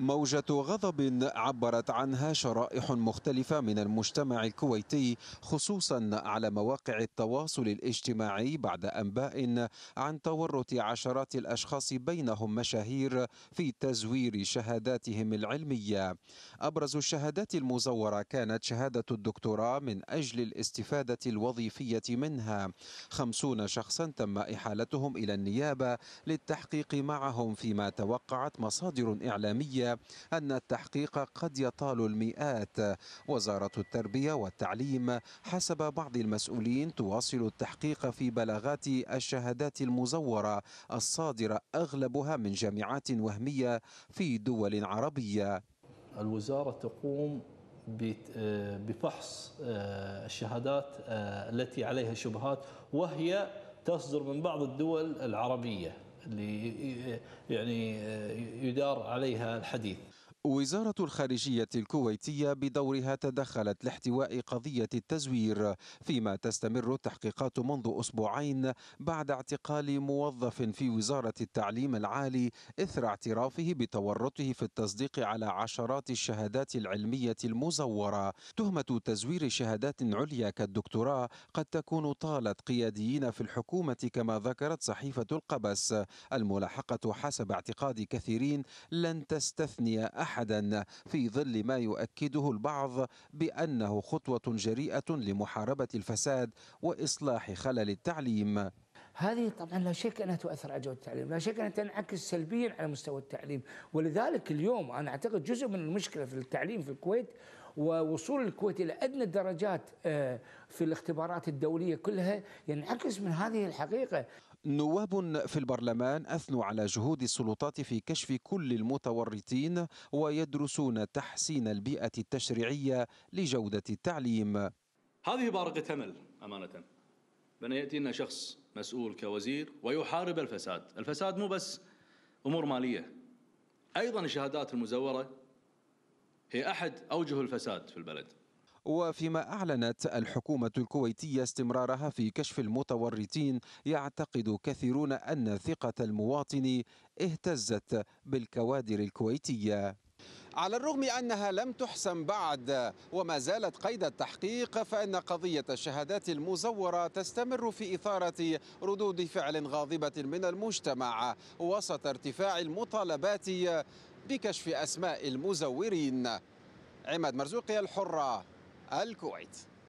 موجة غضب عبرت عنها شرائح مختلفة من المجتمع الكويتي خصوصا على مواقع التواصل الاجتماعي بعد أنباء عن تورط عشرات الأشخاص بينهم مشاهير في تزوير شهاداتهم العلمية أبرز الشهادات المزورة كانت شهادة الدكتوراه من أجل الاستفادة الوظيفية منها خمسون شخصا تم إحالتهم إلى النيابة للتحقيق معهم فيما توقعت مصادر إعلامية أن التحقيق قد يطال المئات وزارة التربية والتعليم حسب بعض المسؤولين تواصل التحقيق في بلاغات الشهادات المزورة الصادرة أغلبها من جامعات وهمية في دول عربية الوزارة تقوم آه، بفحص آه، الشهادات آه، التي عليها شبهات وهي تصدر من بعض الدول العربية اللي يعني يدار عليها الحديث وزارة الخارجية الكويتية بدورها تدخلت لاحتواء قضية التزوير فيما تستمر التحقيقات منذ أسبوعين بعد اعتقال موظف في وزارة التعليم العالي إثر اعترافه بتورطه في التصديق على عشرات الشهادات العلمية المزورة تهمة تزوير شهادات عليا كالدكتوراه قد تكون طالت قياديين في الحكومة كما ذكرت صحيفة القبس الملاحقة حسب اعتقاد كثيرين لن تستثني أحد احدا في ظل ما يؤكده البعض بانه خطوه جريئه لمحاربه الفساد واصلاح خلل التعليم هذه طبعا لا شك انها تؤثر على جوده التعليم، لا شك انها تنعكس سلبيا على مستوى التعليم، ولذلك اليوم انا اعتقد جزء من المشكله في التعليم في الكويت ووصول الكويت الى ادنى الدرجات آه، في الاختبارات الدوليه كلها ينعكس من هذه الحقيقه. نواب في البرلمان اثنوا على جهود السلطات في كشف كل المتورطين ويدرسون تحسين البيئه التشريعيه لجوده التعليم. هذه بارقه امل امانه. بان ياتي لنا شخص مسؤول كوزير ويحارب الفساد، الفساد مو بس امور ماليه ايضا الشهادات المزوره هي احد اوجه الفساد في البلد. وفيما أعلنت الحكومة الكويتية استمرارها في كشف المتورطين يعتقد كثيرون أن ثقة المواطن اهتزت بالكوادر الكويتية على الرغم أنها لم تحسم بعد وما زالت قيد التحقيق فإن قضية الشهادات المزورة تستمر في إثارة ردود فعل غاضبة من المجتمع وسط ارتفاع المطالبات بكشف أسماء المزورين عماد مرزوقي الحرة الكويت